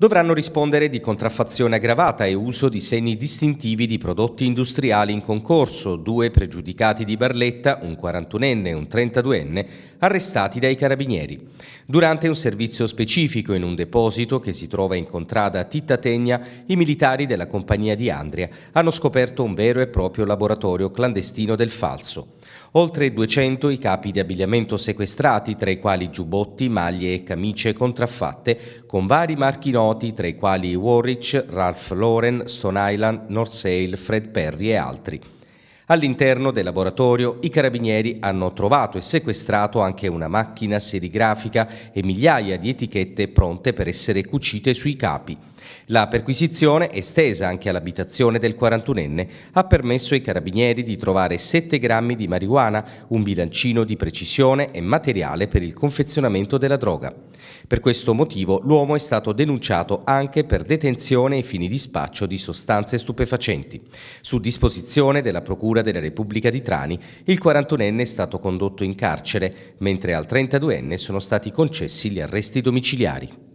dovranno rispondere di contraffazione aggravata e uso di segni distintivi di prodotti industriali in concorso, due pregiudicati di Barletta, un 41enne e un 32enne, arrestati dai carabinieri. Durante un servizio specifico in un deposito che si trova in contrada a Titta Tegna, i militari della compagnia di Andria hanno scoperto un vero e proprio laboratorio clandestino del falso. Oltre 200 i capi di abbigliamento sequestrati, tra i quali giubbotti, maglie e camicie contraffatte, con vari marchi noti, tra i quali Warwick, Ralph Lauren, Stone Island, North Sail, Fred Perry e altri. All'interno del laboratorio i carabinieri hanno trovato e sequestrato anche una macchina serigrafica e migliaia di etichette pronte per essere cucite sui capi. La perquisizione, estesa anche all'abitazione del 41enne, ha permesso ai carabinieri di trovare 7 grammi di marijuana, un bilancino di precisione e materiale per il confezionamento della droga. Per questo motivo l'uomo è stato denunciato anche per detenzione ai fini di spaccio di sostanze stupefacenti. Su disposizione della Procura della Repubblica di Trani, il 41enne è stato condotto in carcere, mentre al 32enne sono stati concessi gli arresti domiciliari.